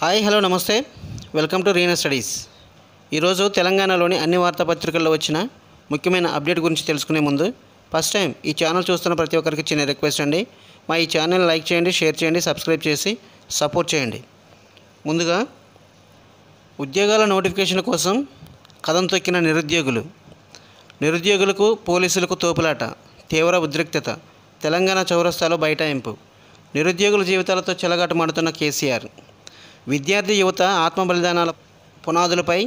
hi hello నమస్తే welcome to Reena studies ఈరోజు తెలంగాణలోని అన్ని వార్తాపత్రికల్లో వచ్చిన ముఖ్యమైన అప్డేట్ గురించి తెలుసుకునే ముందు ఫస్ట్ టైం ఈ ఛానల్ చూస్తున్న ప్రతి ఒక్కరికి చిన్న రిక్వెస్ట్ అండి మా ఈ ఛానల్ లైక్ చేయండి షేర్ చేయండి సబ్స్క్రైబ్ చేసి సపోర్ట్ చేయండి ముందుగా ఉద్యోగాల నోటిఫికేషన్ కోసం కథం తొక్కిన నిరుద్యోగులు నిరుద్యోగులకు పోలీసులకు తోపులాట తీవ్ర ఉద్రిక్తత తెలంగాణ చౌరస్తాలో బైటాయింపు నిరుద్యోగుల జీవితాలతో చెలగాటమాడుతున్న కేసీఆర్ విద్యార్థి యువత ఆత్మ బలిదానాల పునాదులపై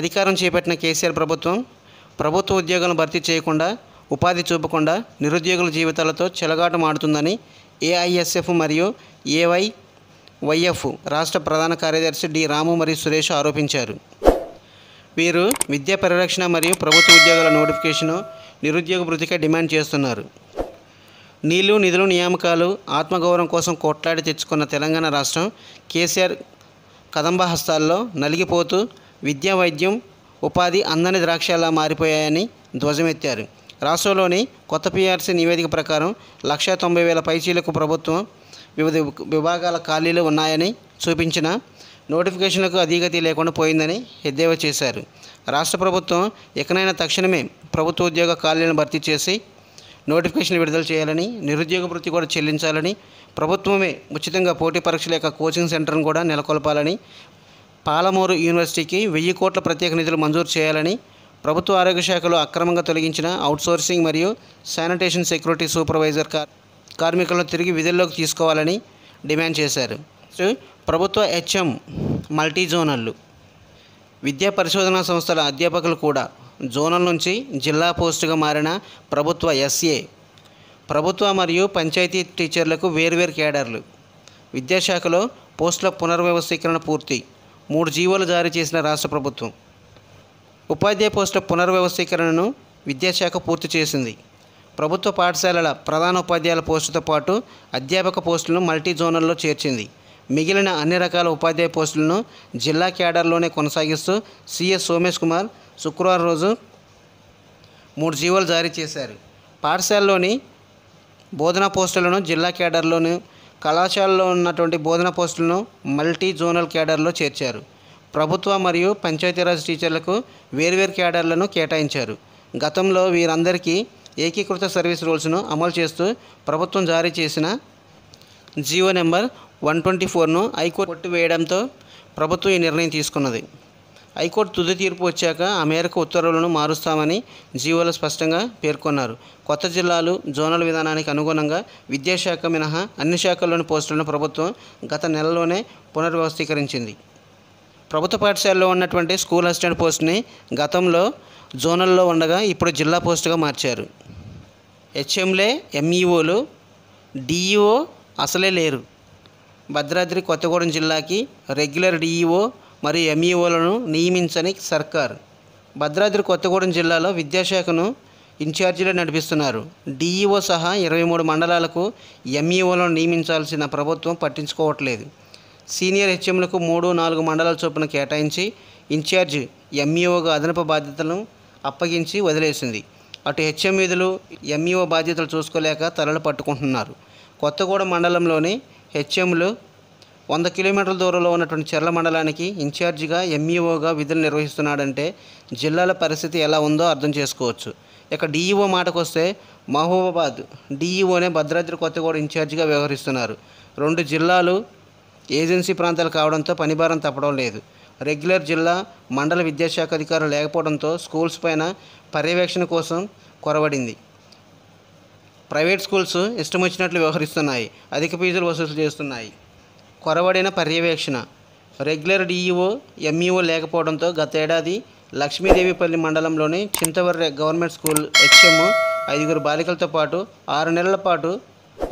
అధికారం చేపట్టిన కేసీఆర్ ప్రభుత్వం ప్రభుత్వ ఉద్యోగాలను భర్తీ చేయకుండా ఉపాధి చూపకుండా నిరుద్యోగుల జీవితాలతో చెలగాటమాడుతుందని ఏఐఎస్ఎఫ్ మరియు ఏవైవైఎఫ్ రాష్ట్ర ప్రధాన కార్యదర్శి డి రాము మరియు సురేష్ ఆరోపించారు వీరు విద్యా పరిరక్షణ మరియు ప్రభుత్వ ఉద్యోగాల నోటిఫికేషను నిరుద్యోగ భృతిగా డిమాండ్ చేస్తున్నారు నీళ్లు నిధులు నియామకాలు ఆత్మగౌరవం కోసం కొట్లాడి తెచ్చుకున్న తెలంగాణ రాష్ట్రం కేసీఆర్ కదంబ హస్తాల్లో నలిగిపోతూ విద్యా వైద్యం ఉపాధి అందని ద్రాక్షలా మారిపోయాయని ధ్వజమెత్తారు రాష్ట్రంలోని కొత్త పీఆర్సీ నివేదిక ప్రకారం లక్షా తొంభై వేల పైచీలకు ప్రభుత్వం వివిధ విభాగాల ఖాళీలు ఉన్నాయని చూపించిన నోటిఫికేషన్లకు అధిగతి లేకుండా పోయిందని ఎద్దేవా చేశారు రాష్ట్ర ప్రభుత్వం ఎక్కడైనా తక్షణమే ప్రభుత్వ ఉద్యోగ ఖాళీలను భర్తీ చేసి నోటిఫికేషన్ విడుదల చేయాలని నిరుద్యోగ వృత్తి కూడా చెల్లించాలని ప్రభుత్వమే ఉచితంగా పోటీ పరీక్షల యొక్క కోచింగ్ సెంటర్ను కూడా నెలకొల్పాలని పాలమూరు యూనివర్సిటీకి వెయ్యి కోట్ల ప్రత్యేక నిధులు మంజూరు చేయాలని ప్రభుత్వ ఆరోగ్య శాఖలో అక్రమంగా తొలగించిన అవుట్సోర్సింగ్ మరియు శానిటేషన్ సెక్యూరిటీ సూపర్వైజర్ కార్మికులను తిరిగి విధుల్లోకి తీసుకోవాలని డిమాండ్ చేశారు ప్రభుత్వ హెచ్ఎం మల్టీజోనల్లు విద్యా పరిశోధనా సంస్థల అధ్యాపకులు కూడా జోనల్ నుంచి జిల్లా పోస్టుగా మారిన ప్రభుత్వ ఎస్ఏ ప్రభుత్వ మరియు పంచాయతీ టీచర్లకు వేర్వేరు కేడర్లు విద్యాశాఖలో పోస్టుల పునర్వ్యవస్థీకరణ పూర్తి మూడు జీవోలు జారీ చేసిన రాష్ట్ర ప్రభుత్వం ఉపాధ్యాయ పోస్టుల పునర్వ్యవస్థీకరణను విద్యాశాఖ పూర్తి చేసింది ప్రభుత్వ పాఠశాలల ప్రధాన ఉపాధ్యాయుల పోస్టుతో పాటు అధ్యాపక పోస్టులను మల్టీ జోనల్లో చేర్చింది మిగిలిన అన్ని రకాల ఉపాధ్యాయ పోస్టులను జిల్లా క్యాడర్లోనే కొనసాగిస్తూ సిఎస్ సోమేష్ కుమార్ శుక్రవారం రోజు మూడు జీవోలు జారీ చేశారు పాఠశాలలోని బోధనా పోస్టులను జిల్లా కేడర్లోను కళాశాలలో ఉన్నటువంటి బోధన పోస్టులను మల్టీ జోనల్ కేడర్లో చేర్చారు ప్రభుత్వ మరియు పంచాయతీరాజ్ టీచర్లకు వేర్వేరు కేడర్లను కేటాయించారు గతంలో వీరందరికీ ఏకీకృత సర్వీస్ రూల్స్ను అమలు చేస్తూ ప్రభుత్వం జారీ చేసిన జీవో నెంబర్ వన్ ట్వంటీ ఫోర్ను హైకోర్టు వేయడంతో ప్రభుత్వం ఈ నిర్ణయం తీసుకున్నది హైకోర్టు తుది తీర్పు వచ్చాక ఆ మేరకు ఉత్తర్వులను మారుస్తామని జీవోలు స్పష్టంగా పేర్కొన్నారు కొత్త జిల్లాలు జోనల్ విధానానికి అనుగుణంగా విద్యాశాఖ మినహా అన్ని శాఖల్లోని పోస్టులను ప్రభుత్వం గత నెలలోనే పునర్వ్యవస్థీకరించింది ప్రభుత్వ పాఠశాలలో ఉన్నటువంటి స్కూల్ అసిస్టెంట్ పోస్ట్ని గతంలో జోనల్లో ఉండగా ఇప్పుడు జిల్లా పోస్టుగా మార్చారు హెచ్ఎంలే ఎంఈఓలు డిఈఓ అసలే లేరు భద్రాద్రి కొత్తగూడెం జిల్లాకి రెగ్యులర్ డిఈఓ మరి ఎంఈఓలను e నియమించని సర్కార్ భద్రాద్రి కొత్తగూడెం జిల్లాలో విద్యాశాఖను ఇన్ఛార్జీలు నడిపిస్తున్నారు డిఈఓ e సహా ఇరవై మూడు మండలాలకు ఎంఈఓలను e నియమించాల్సిన ప్రభుత్వం పట్టించుకోవట్లేదు సీనియర్ హెచ్ఎంలకు మూడు నాలుగు మండలాల చొప్పున కేటాయించి ఇన్ఛార్జి ఎంఈఓగా అదనపు బాధ్యతలను అప్పగించి వదిలేసింది అటు హెచ్ఎం విధులు ఎంఈఓ బాధ్యతలు చూసుకోలేక తలలు పట్టుకుంటున్నారు కొత్తగూడెం మండలంలోని హెచ్ఎంలు వంద కిలోమీటర్ల దూరంలో ఉన్నటువంటి చెర్ల మండలానికి ఇన్ఛార్జిగా ఎంఈఓగా విధులు నిర్వహిస్తున్నాడంటే జిల్లాల పరిస్థితి ఎలా ఉందో అర్థం చేసుకోవచ్చు ఇక డీఈఓ మాటకు వస్తే మహబూబాబాద్ డీఈఓనే భద్రాద్రి కొత్తగూడ ఇన్ఛార్జిగా వ్యవహరిస్తున్నారు రెండు జిల్లాలు ఏజెన్సీ ప్రాంతాలు కావడంతో పనిభారం తప్పడం లేదు రెగ్యులర్ జిల్లా మండల విద్యాశాఖ అధికారులు లేకపోవడంతో స్కూల్స్ పైన పర్యవేక్షణ కోసం కొరవడింది ప్రైవేట్ స్కూల్స్ ఇష్టం వచ్చినట్లు వ్యవహరిస్తున్నాయి అధిక ఫీజులు వసూలు చేస్తున్నాయి కొరవడిన పర్యవేక్షణ regular DEO MEO e e లేకపోవడంతో గతేడాది లక్ష్మీదేవిపల్లి మండలంలోని చింతవర్రె గవర్నమెంట్ స్కూల్ హెచ్ఎంఓ ఐదుగురు బాలికలతో పాటు ఆరు నెలల పాటు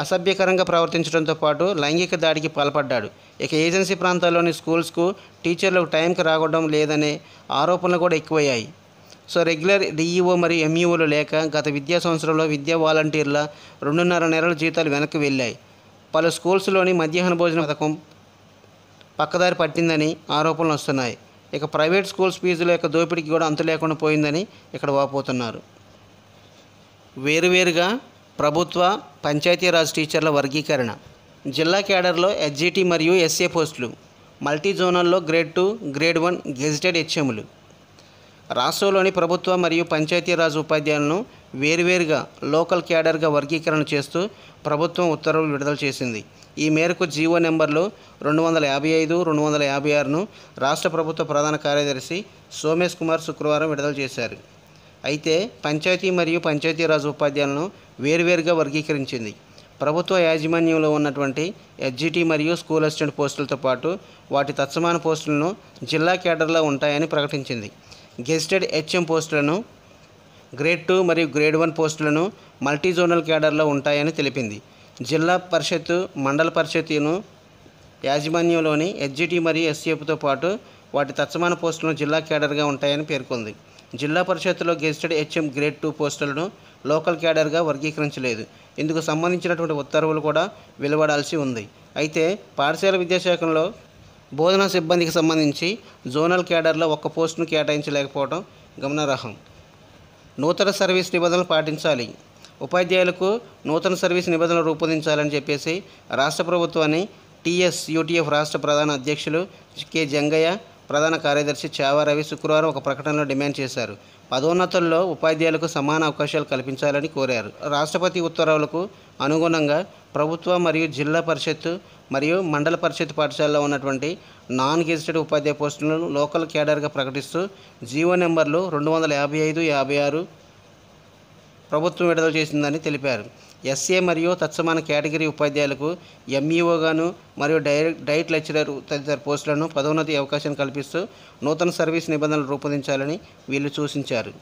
అసభ్యకరంగా ప్రవర్తించడంతో పాటు లైంగిక దాడికి పాల్పడ్డాడు ఇక ఏజెన్సీ ప్రాంతాల్లోని స్కూల్స్కు టీచర్లకు టైంకి రావడం లేదనే ఆరోపణలు కూడా ఎక్కువయ్యాయి సో రెగ్యులర్ డిఈఓ e మరియు ఎంఈఓలు లేక గత విద్యా సంవత్సరంలో విద్యా వాలంటీర్ల రెండున్నర నెలల జీతాలు వెనక్కి వెళ్ళాయి పలు స్కూల్స్లోని మధ్యాహ్న భోజన పథకం పక్కదారి పట్టిందని ఆరోపణలు వస్తున్నాయి ఇక ప్రైవేట్ స్కూల్స్ ఫీజుల యొక్క దోపిడీకి కూడా అంతు లేకుండా పోయిందని ఇక్కడ వాపోతున్నారు వేరువేరుగా ప్రభుత్వ పంచాయతీరాజ్ టీచర్ల వర్గీకరణ జిల్లా కేడర్లో ఎస్జిటి మరియు ఎస్ఏ పోస్టులు మల్టీ జోనల్లో grade two grade one gazetted హెచ్ఎంలు రాష్ట్రంలోని ప్రభుత్వ మరియు పంచాయతీరాజ్ ఉపాధ్యాయులను వేరువేరుగా లోకల్ క్యాడర్గా వర్గీకరణ చేస్తూ ప్రభుత్వం ఉత్తర్వులు విడుదల చేసింది ఈ మేరకు జీవో నెంబర్లు రెండు వందల యాభై ఐదు రెండు వందల యాభై ఆరును రాష్ట్ర ప్రభుత్వ ప్రధాన కార్యదర్శి సోమేష్ కుమార్ శుక్రవారం విడుదల చేశారు అయితే పంచాయతీ మరియు పంచాయతీరాజ్ ఉపాధ్యాయులను వేరువేరుగా వర్గీకరించింది ప్రభుత్వ యాజమాన్యంలో ఉన్నటువంటి ఎస్జిటి మరియు స్కూల్ అసిస్టెంట్ పోస్టులతో పాటు వాటి తత్సమాన పోస్టులను జిల్లా కేడర్లో ఉంటాయని ప్రకటించింది గెజిటెడ్ హెచ్ఎం పోస్టులను గ్రేడ్ టూ మరియు గ్రేడ్ వన్ పోస్టులను మల్టీజోనల్ క్యాడర్లో ఉంటాయని తెలిపింది జిల్లా పరిషత్ మండల పరిషత్ను యాజమాన్యంలోని హెచ్జిటి మరియు ఎస్సీఎఫ్తో పాటు వాటి తత్సమాన పోస్టులను జిల్లా క్యాడర్గా ఉంటాయని పేర్కొంది జిల్లా పరిషత్తులో గెజిటెడ్ హెచ్ఎం గ్రేడ్ టూ పోస్టులను లోకల్ క్యాడర్గా వర్గీకరించలేదు ఇందుకు సంబంధించినటువంటి ఉత్తర్వులు కూడా వెలువడాల్సి ఉంది అయితే పాఠశాల విద్యాశాఖలో బోధనా సిబ్బందికి సంబంధించి జోనల్ క్యాడర్లో ఒక్క పోస్టును కేటాయించలేకపోవడం గమనార్హం నూతన సర్వీస్ నిబంధనలు పాటించాలి ఉపాధ్యాయులకు నూతన సర్వీస్ నిబంధనలు రూపొందించాలని చెప్పేసి రాష్ట్ర ప్రభుత్వాన్ని టీఎస్ యూటీఎఫ్ రాష్ట్ర ప్రధాన అధ్యక్షులు కె జంగయ్య ప్రధాన కార్యదర్శి చావారవి రవి శుక్రవారం ఒక ప్రకటనలో డిమాండ్ చేశారు పదోన్నతుల్లో ఉపాధ్యాయులకు సమాన అవకాశాలు కల్పించాలని కోరారు రాష్ట్రపతి ఉత్తర్వులకు అనుగుణంగా ప్రభుత్వ మరియు జిల్లా పరిషత్తు మరియు మండల పరిషత్ పాఠశాలలో ఉన్నటువంటి నాన్ గెజిటెడ్ ఉపాధ్యాయ పోస్టులను లోకల్ కేడర్గా ప్రకటిస్తూ జీవో నెంబర్లు రెండు వందల యాభై ఐదు యాభై ఆరు ప్రభుత్వం విడుదల చేసిందని తెలిపారు ఎస్ఏ మరియు తత్సమాన కేటగిరీ ఉపాధ్యాయులకు ఎంఈఓగాను మరియు డైరెక్ట్ డైట్ లెక్చరర్ తదితర పోస్టులను పదోన్నతి అవకాశం కల్పిస్తూ నూతన సర్వీస్ నిబంధనలు రూపొందించాలని వీళ్ళు సూచించారు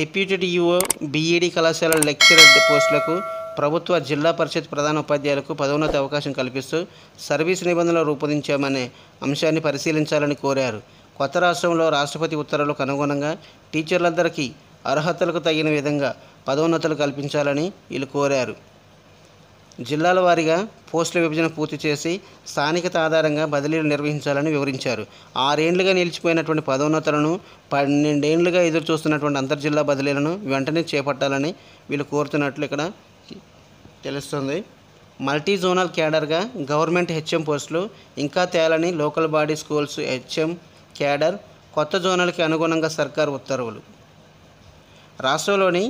డిప్యూటీ ఈఓ బీఈడి కళాశాల లెక్చరర్ పోస్టులకు ప్రభుత్వ జిల్లా పరిషత్ ప్రధాన ఉపాధ్యాయులకు పదోన్నతి అవకాశం కల్పిస్తూ సర్వీస్ నిబంధనలు రూపొందించామనే అంశాన్ని పరిశీలించాలని కోరారు కొత్త రాష్ట్రంలో రాష్ట్రపతి ఉత్తర్వులకు అనుగుణంగా టీచర్లందరికీ అర్హతలకు తగిన విధంగా పదోన్నతులు కల్పించాలని వీళ్ళు కోరారు జిల్లాల వారీగా పోస్టుల విభజన పూర్తి చేసి స్థానికత ఆధారంగా బదిలీలు నిర్వహించాలని వివరించారు ఆరేండ్లుగా నిలిచిపోయినటువంటి పదోన్నతులను పన్నెండేండ్లుగా ఎదురు చూస్తున్నటువంటి అంతర్జిల్లా బదిలీలను వెంటనే చేపట్టాలని వీళ్ళు కోరుతున్నట్లు ఇక్కడ తెలుస్తుంది మల్టీ జోనల్ క్యాడర్గా గవర్నమెంట్ హెచ్ఎం పోస్టులు ఇంకా తేలని local body schools HM cadre కొత్త జోనల్కి అనుగుణంగా సర్కార్ ఉత్తర్వులు రాష్ట్రంలోని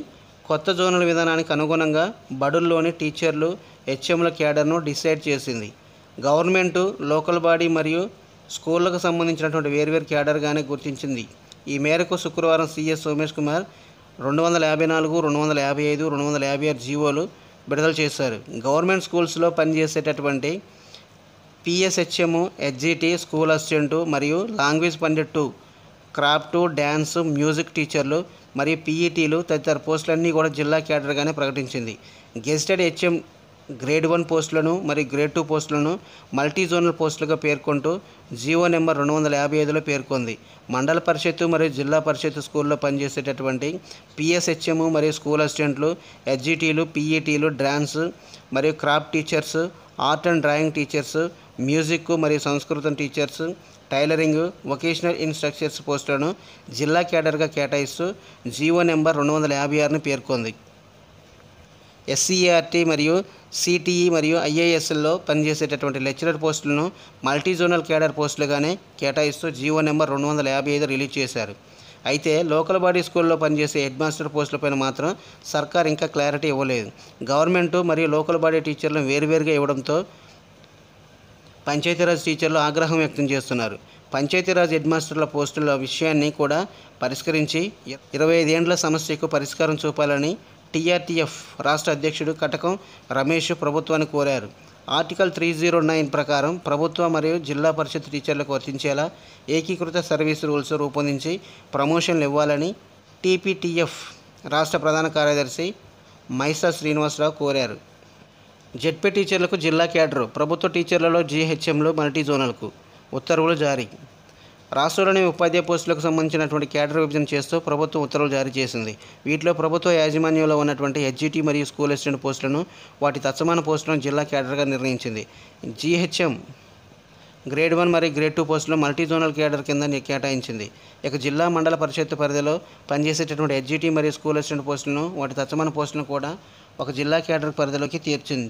కొత్త జోనల్ విధానానికి అనుగుణంగా బడుల్లోని టీచర్లు హెచ్ఎంల క్యాడర్ను డిసైడ్ చేసింది గవర్నమెంటు లోకల్ బాడీ మరియు స్కూళ్ళకు సంబంధించినటువంటి వేర్వేరు క్యాడర్గానే గుర్తించింది ఈ మేరకు శుక్రవారం సీఎస్ సోమేష్ కుమార్ రెండు వందల యాభై నాలుగు రెండు వందల యాభై ఐదు రెండు వందల యాభై ఆరు జీవోలు విడుదల చేశారు గవర్నమెంట్ స్కూల్స్లో పనిచేసేటటువంటి పిఎస్హెచ్ఎం హెచ్జిటి స్కూల్ అసిస్టెంటు మరియు language pandit two craft dance music టీచర్లు మరియు పీఈటీలు తదితర పోస్టులన్నీ కూడా జిల్లా కేటర్గానే ప్రకటించింది గెజిటెడ్ హెచ్ఎం గ్రేడ్ వన్ పోస్టులను మరియు గ్రేడ్ టూ పోస్టులను మల్టీ జోనల్ పోస్టులుగా పేర్కొంటూ జీవో నెంబర్ రెండు వందల యాభై ఐదులో పేర్కొంది మండల పరిషత్తు మరియు జిల్లా పరిషత్ స్కూల్లో పనిచేసేటటువంటి పిఎస్హెచ్ఎం మరియు స్కూల్ అసిస్టెంట్లు హెచ్జిటీలు పీఈటీలు డ్యాన్స్ మరియు craft teachers art and drawing teachers music మరియు సంస్కృతం టీచర్స్ టైలరింగ్ వొకేషనల్ ఇన్స్ట్రక్చర్స్ పోస్టులను జిల్లా కేడర్గా కేటాయిస్తూ జీవో నెంబర్ రెండు వందల యాభై ఆరును పేర్కొంది ఎస్సీఆర్టీ e మరియు సిటిఈ e మరియు ఐఏఎస్ఎల్లో పనిచేసేటటువంటి లెక్చరర్ పోస్టులను మల్టీజోనల్ కేడర్ పోస్టులుగానే కేటాయిస్తూ జీవో నెంబర్ రెండు వందల యాభై ఐదు రిలీజ్ చేశారు అయితే లోకల్ బాడీ స్కూల్లో పనిచేసే హెడ్ మాస్టర్ పోస్టులపైన మాత్రం సర్కార్ ఇంకా క్లారిటీ ఇవ్వలేదు గవర్నమెంట్ మరియు లోకల్ బాడీ టీచర్లను వేరువేరుగా ఇవ్వడంతో పంచాయతీరాజ్ టీచర్లు ఆగ్రహం వ్యక్తం చేస్తున్నారు పంచాయతీరాజ్ హెడ్ మాస్టర్ల పోస్టుల విషయాన్ని కూడా పరిష్కరించి ఇరవై ఐదేండ్ల సమస్యకు పరిష్కారం చూపాలని టీఆర్టీఎఫ్ రాష్ట్ర అధ్యక్షుడు కటకం రమేష్ ప్రభుత్వాన్ని కోరారు ఆర్టికల్ త్రీ జీరో నైన్ ప్రకారం ప్రభుత్వ మరియు జిల్లా పరిషత్ టీచర్లకు వర్తించేలా ఏకీకృత సర్వీస్ రూల్స్ రూపొందించి ప్రమోషన్లు ఇవ్వాలని టీపీటీఎఫ్ రాష్ట్ర ప్రధాన కార్యదర్శి మైసా శ్రీనివాసరావు కోరారు జెడ్పీ టీచర్లకు జిల్లా క్యాడర్ ప్రభుత్వ టీచర్లలో జీహెచ్ఎంలు మల్టీ జోనల్కు ఉత్తర్వులు జారీ రాష్ట్రంలోని ఉపాధ్యాయ పోస్టులకు సంబంధించినటువంటి కేటర్ విభజన చేస్తూ ప్రభుత్వం ఉత్తర్వులు జారీ చేసింది వీటిలో ప్రభుత్వ యాజమాన్యంలో ఉన్నటువంటి హెచ్జిటి మరియు స్కూల్ అసిస్టెంట్ పోస్టులను వాటి తత్సమాన పోస్టులను జిల్లా కేటర్గా నిర్ణయించింది జీహెచ్ఎం గ్రేడ్ వన్ మరియు గ్రేడ్ టూ పోస్టులు మల్టీ జోనల్ కేడర్ కింద కేటాయించింది ఇక జిల్లా మండల పరిషత్ పరిధిలో పనిచేసేటటువంటి హెచ్జిటి మరియు స్కూల్ అసిస్టెంట్ పోస్టులను వాటి తత్సమాన పోస్టులను కూడా ఒక జిల్లా కేడర్ పరిధిలోకి తీర్చింది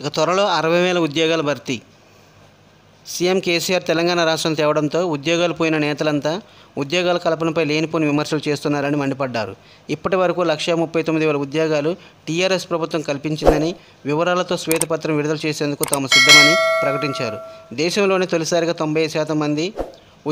ఇక త్వరలో అరవై వేల ఉద్యోగాల భర్తీ సీఎం కేసీఆర్ తెలంగాణ రాష్ట్రం తేవడంతో ఉద్యోగాలు పోయిన నేతలంతా ఉద్యోగాల కల్పనపై లేనిపోని విమర్శలు చేస్తున్నారని మండిపడ్డారు ఇప్పటి వరకు లక్ష ముప్పై తొమ్మిది వేల ఉద్యోగాలు టీఆర్ఎస్ ప్రభుత్వం కల్పించిందని వివరాలతో శ్వేతపత్రం విడుదల చేసేందుకు తాము సిద్ధమని ప్రకటించారు దేశంలోనే తొలిసారిగా తొంభై శాతం మంది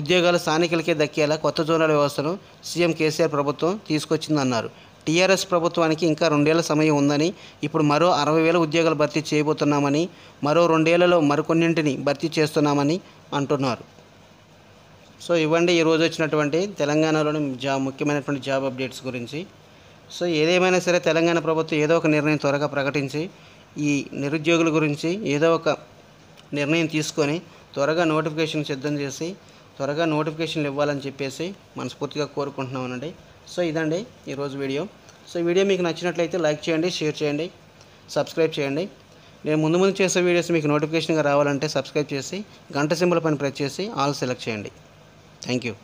ఉద్యోగాలు స్థానికులకే దక్కేలా కొత్త జోనల్ వ్యవస్థను సీఎం కేసీఆర్ ప్రభుత్వం తీసుకొచ్చిందన్నారు టీఆర్ఎస్ ప్రభుత్వానికి ఇంకా రెండేళ్ల సమయం ఉందని ఇప్పుడు మరో అరవై వేల ఉద్యోగాలు భర్తీ చేయబోతున్నామని మరో రెండేళ్లలో మరికొన్నింటిని భర్తీ చేస్తున్నామని అంటున్నారు సో ఇవ్వండి ఈరోజు వచ్చినటువంటి తెలంగాణలోని జాబ్ ముఖ్యమైనటువంటి జాబ్ అప్డేట్స్ గురించి సో ఏదేమైనా సరే తెలంగాణ ప్రభుత్వం ఏదో ఒక నిర్ణయం త్వరగా ప్రకటించి ఈ నిరుద్యోగుల గురించి ఏదో ఒక నిర్ణయం తీసుకొని త్వరగా నోటిఫికేషన్ సిద్ధం చేసి త్వరగా నోటిఫికేషన్లు ఇవ్వాలని చెప్పేసి మనస్ఫూర్తిగా కోరుకుంటున్నామండి సో ఇదండి ఈరోజు వీడియో సో ఈ వీడియో మీకు నచ్చినట్లయితే లైక్ చేయండి షేర్ చేయండి సబ్స్క్రైబ్ చేయండి నేను ముందు ముందు చేసే వీడియోస్ మీకు నోటిఫికేషన్గా రావాలంటే సబ్స్క్రైబ్ చేసి గంట సింబల్ పైన ప్రెస్ చేసి ఆల్ సెలెక్ట్ చేయండి థ్యాంక్ యూ